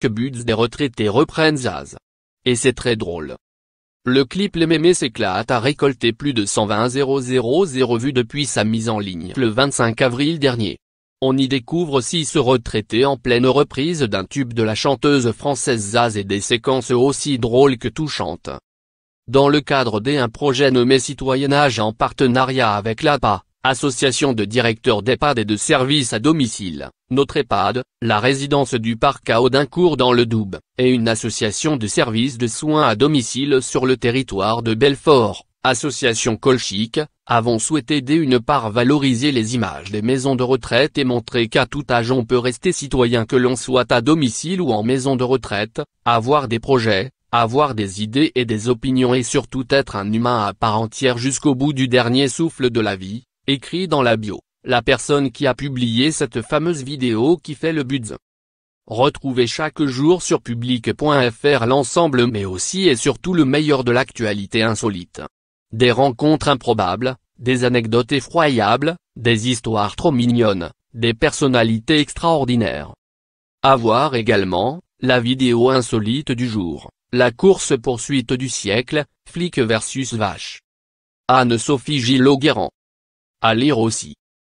que Buds des retraités reprennent Zaz. Et c'est très drôle. Le clip Les Mémés s'éclate a récolté plus de 120 000 vues depuis sa mise en ligne le 25 avril dernier. On y découvre six retraités en pleine reprise d'un tube de la chanteuse française Zaz et des séquences aussi drôles que touchantes. Dans le cadre d'un projet nommé Citoyennage en partenariat avec l'APA, Association de directeurs d'EHPAD et de services à domicile, notre EHPAD, la résidence du parc à Audincourt dans le Doubs, et une association de services de soins à domicile sur le territoire de Belfort, association Colchic, avons souhaité d'une part valoriser les images des maisons de retraite et montrer qu'à tout âge on peut rester citoyen que l'on soit à domicile ou en maison de retraite, avoir des projets, avoir des idées et des opinions et surtout être un humain à part entière jusqu'au bout du dernier souffle de la vie, écrit dans la bio, la personne qui a publié cette fameuse vidéo qui fait le buzz. Retrouvez chaque jour sur public.fr l'ensemble mais aussi et surtout le meilleur de l'actualité insolite. Des rencontres improbables, des anecdotes effroyables, des histoires trop mignonnes, des personnalités extraordinaires. À voir également, la vidéo insolite du jour, la course poursuite du siècle, flic versus vache. Anne-Sophie gillot à lire aussi.